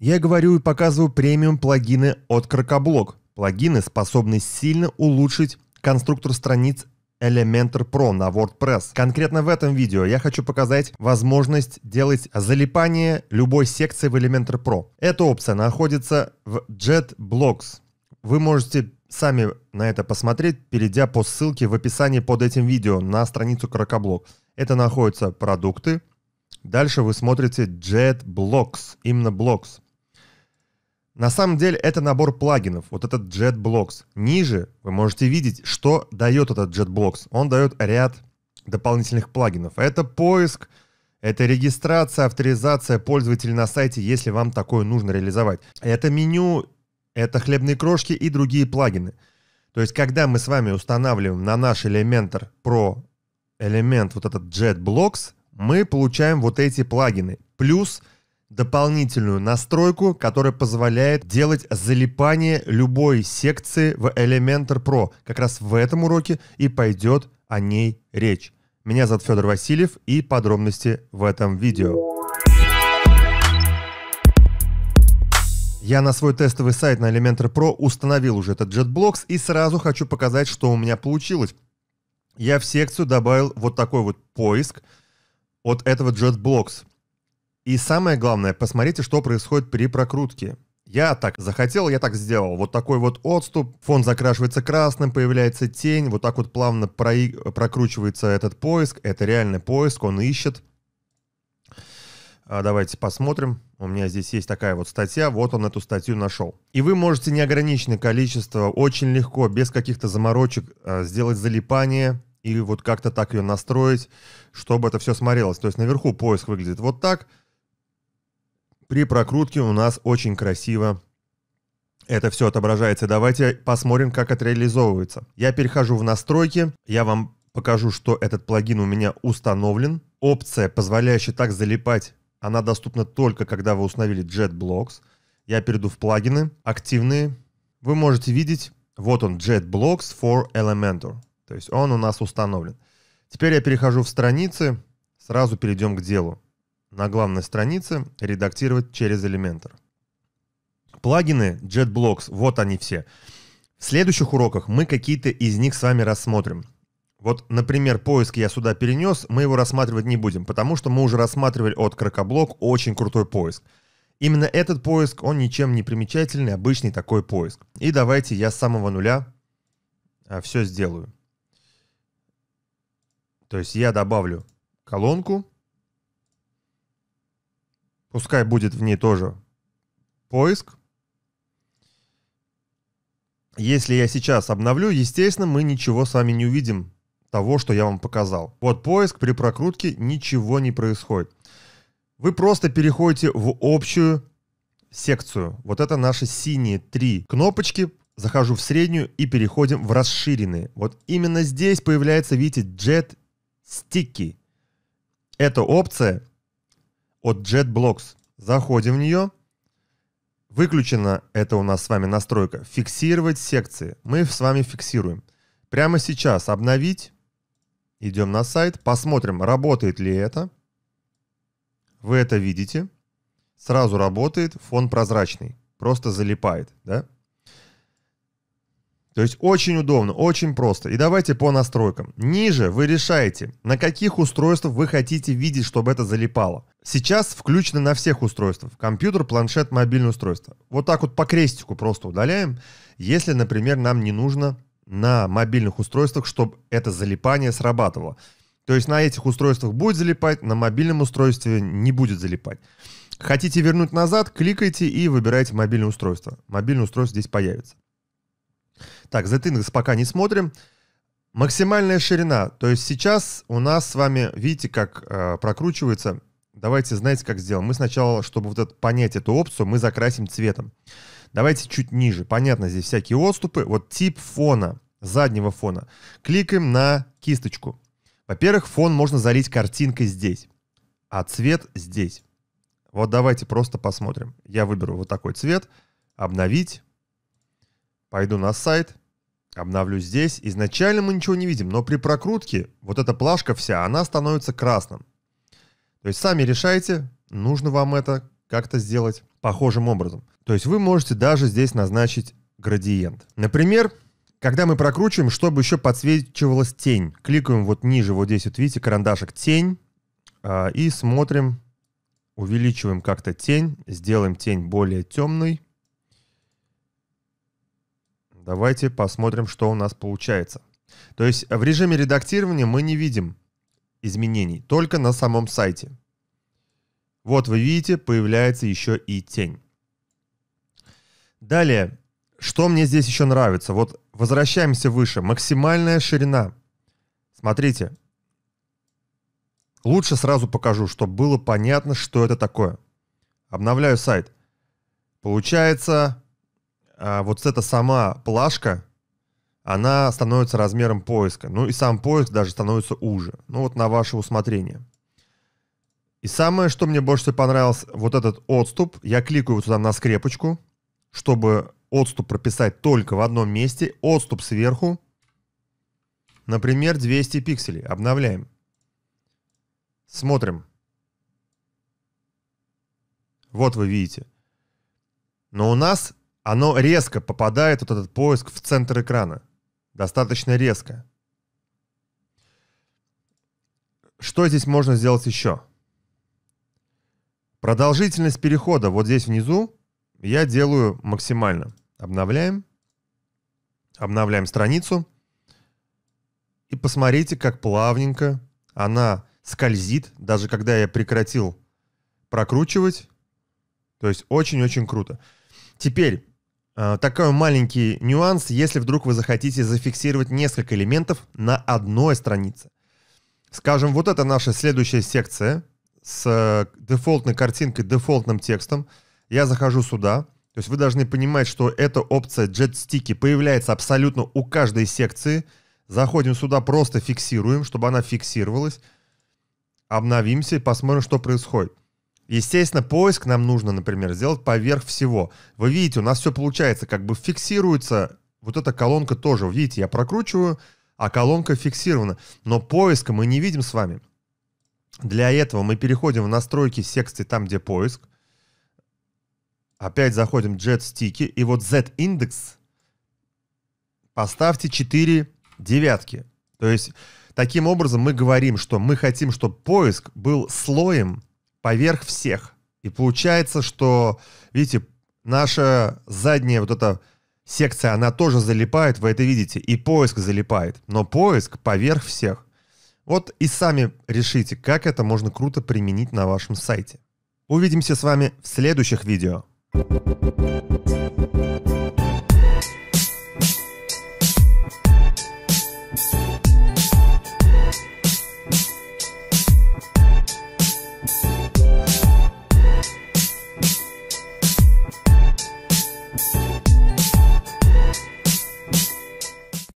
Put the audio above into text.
Я говорю и показываю премиум плагины от Крокоблок. Плагины способны сильно улучшить конструктор страниц Elementor Pro на WordPress. Конкретно в этом видео я хочу показать возможность делать залипание любой секции в Elementor Pro. Эта опция находится в JetBlocks. Вы можете сами на это посмотреть, перейдя по ссылке в описании под этим видео на страницу Крокоблок. Это находятся продукты. Дальше вы смотрите JetBlocks, именно Blocks. На самом деле это набор плагинов, вот этот JetBlocks. Ниже вы можете видеть, что дает этот JetBlocks. Он дает ряд дополнительных плагинов. Это поиск, это регистрация, авторизация пользователей на сайте, если вам такое нужно реализовать. Это меню, это хлебные крошки и другие плагины. То есть, когда мы с вами устанавливаем на наш Elementor Pro элемент вот этот JetBlocks, мы получаем вот эти плагины. Плюс – дополнительную настройку, которая позволяет делать залипание любой секции в Elementor Pro. Как раз в этом уроке и пойдет о ней речь. Меня зовут Федор Васильев и подробности в этом видео. Я на свой тестовый сайт на Elementor Pro установил уже этот JetBlocks и сразу хочу показать, что у меня получилось. Я в секцию добавил вот такой вот поиск от этого JetBlocks. И самое главное, посмотрите, что происходит при прокрутке. Я так захотел, я так сделал. Вот такой вот отступ, фон закрашивается красным, появляется тень, вот так вот плавно про, прокручивается этот поиск. Это реальный поиск, он ищет. А давайте посмотрим. У меня здесь есть такая вот статья, вот он эту статью нашел. И вы можете неограниченное количество, очень легко, без каких-то заморочек, а, сделать залипание и вот как-то так ее настроить, чтобы это все смотрелось. То есть наверху поиск выглядит вот так – при прокрутке у нас очень красиво это все отображается. Давайте посмотрим, как это реализовывается. Я перехожу в настройки. Я вам покажу, что этот плагин у меня установлен. Опция, позволяющая так залипать, она доступна только, когда вы установили JetBlocks. Я перейду в плагины, активные. Вы можете видеть, вот он, JetBlocks for Elementor. То есть он у нас установлен. Теперь я перехожу в страницы, сразу перейдем к делу на главной странице редактировать через Elementor. Плагины JetBlocks, вот они все. В следующих уроках мы какие-то из них с вами рассмотрим. Вот, например, поиск я сюда перенес, мы его рассматривать не будем, потому что мы уже рассматривали от Крокоблок очень крутой поиск. Именно этот поиск, он ничем не примечательный, обычный такой поиск. И давайте я с самого нуля а, все сделаю. То есть я добавлю колонку, Пускай будет в ней тоже поиск. Если я сейчас обновлю, естественно, мы ничего с вами не увидим того, что я вам показал. Вот поиск при прокрутке ничего не происходит. Вы просто переходите в общую секцию. Вот это наши синие три кнопочки. Захожу в среднюю и переходим в расширенные. Вот именно здесь появляется, видите, Jet Sticky. Эта опция от JetBlocks. Заходим в нее. Выключена это у нас с вами настройка. Фиксировать секции. Мы с вами фиксируем. Прямо сейчас обновить. Идем на сайт, посмотрим, работает ли это. Вы это видите. Сразу работает, фон прозрачный. Просто залипает, да? То есть очень удобно, очень просто. И давайте по настройкам. Ниже вы решаете, на каких устройствах вы хотите видеть, чтобы это залипало. Сейчас включено на всех устройствах. Компьютер, планшет, мобильное устройство. Вот так вот по крестику просто удаляем, если, например, нам не нужно на мобильных устройствах, чтобы это залипание срабатывало. То есть на этих устройствах будет залипать, на мобильном устройстве не будет залипать. Хотите вернуть назад, кликайте и выбирайте мобильное устройство. Мобильное устройство здесь появится. Так, Z-индекс пока не смотрим. Максимальная ширина. То есть сейчас у нас с вами, видите, как э, прокручивается. Давайте, знаете, как сделаем. Мы сначала, чтобы вот это, понять эту опцию, мы закрасим цветом. Давайте чуть ниже. Понятно, здесь всякие отступы. Вот тип фона, заднего фона. Кликаем на кисточку. Во-первых, фон можно залить картинкой здесь, а цвет здесь. Вот давайте просто посмотрим. Я выберу вот такой цвет. Обновить. Пойду на сайт, обновлю здесь. Изначально мы ничего не видим, но при прокрутке вот эта плашка вся, она становится красным. То есть сами решайте, нужно вам это как-то сделать похожим образом. То есть вы можете даже здесь назначить градиент. Например, когда мы прокручиваем, чтобы еще подсвечивалась тень. Кликаем вот ниже, вот здесь вот видите карандашик тень. А, и смотрим, увеличиваем как-то тень, сделаем тень более темной. Давайте посмотрим, что у нас получается. То есть в режиме редактирования мы не видим изменений, только на самом сайте. Вот вы видите, появляется еще и тень. Далее, что мне здесь еще нравится? Вот возвращаемся выше. Максимальная ширина. Смотрите. Лучше сразу покажу, чтобы было понятно, что это такое. Обновляю сайт. Получается а, вот эта сама плашка, она становится размером поиска. Ну и сам поиск даже становится уже. Ну вот на ваше усмотрение. И самое, что мне больше всего понравилось, вот этот отступ. Я кликаю вот сюда на скрепочку, чтобы отступ прописать только в одном месте. Отступ сверху, например, 200 пикселей. Обновляем. Смотрим. Вот вы видите. Но у нас оно резко попадает, вот этот поиск, в центр экрана. Достаточно резко. Что здесь можно сделать еще? Продолжительность перехода вот здесь внизу я делаю максимально. Обновляем. Обновляем страницу. И посмотрите, как плавненько она скользит, даже когда я прекратил прокручивать. То есть очень-очень круто. Теперь Э, такой маленький нюанс, если вдруг вы захотите зафиксировать несколько элементов на одной странице. Скажем, вот это наша следующая секция с э, дефолтной картинкой, дефолтным текстом. Я захожу сюда. То есть вы должны понимать, что эта опция JetSticky появляется абсолютно у каждой секции. Заходим сюда, просто фиксируем, чтобы она фиксировалась. Обновимся и посмотрим, что происходит. Естественно, поиск нам нужно, например, сделать поверх всего. Вы видите, у нас все получается, как бы фиксируется вот эта колонка тоже. Видите, я прокручиваю, а колонка фиксирована. Но поиска мы не видим с вами. Для этого мы переходим в настройки секции там, где поиск. Опять заходим в JetSticky. И вот Z-индекс поставьте 4 девятки. То есть таким образом мы говорим, что мы хотим, чтобы поиск был слоем поверх всех. И получается, что, видите, наша задняя вот эта секция, она тоже залипает, вы это видите, и поиск залипает, но поиск поверх всех. Вот и сами решите, как это можно круто применить на вашем сайте. Увидимся с вами в следующих видео.